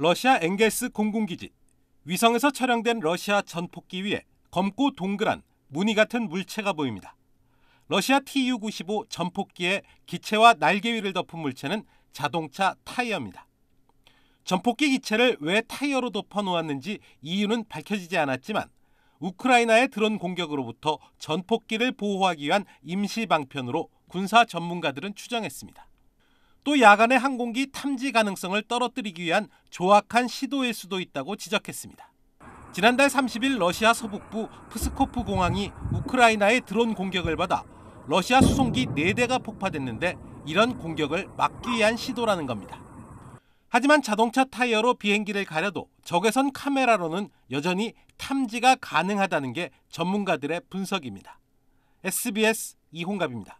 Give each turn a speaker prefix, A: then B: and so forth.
A: 러시아 엥겔스 공군기지 위성에서 촬영된 러시아 전폭기 위에 검고 동그란 무늬 같은 물체가 보입니다. 러시아 Tu-95 전폭기의 기체와 날개 위를 덮은 물체는 자동차 타이어입니다. 전폭기 기체를 왜 타이어로 덮어 놓았는지 이유는 밝혀지지 않았지만 우크라이나의 드론 공격으로부터 전폭기를 보호하기 위한 임시 방편으로 군사 전문가들은 추정했습니다. 또 야간의 항공기 탐지 가능성을 떨어뜨리기 위한 조악한 시도일 수도 있다고 지적했습니다. 지난달 30일 러시아 서북부 푸스코프 공항이 우크라이나의 드론 공격을 받아 러시아 수송기 4대가 폭파됐는데 이런 공격을 막기 위한 시도라는 겁니다. 하지만 자동차 타이어로 비행기를 가려도 적외선 카메라로는 여전히 탐지가 가능하다는 게 전문가들의 분석입니다. SBS
B: 이홍갑입니다.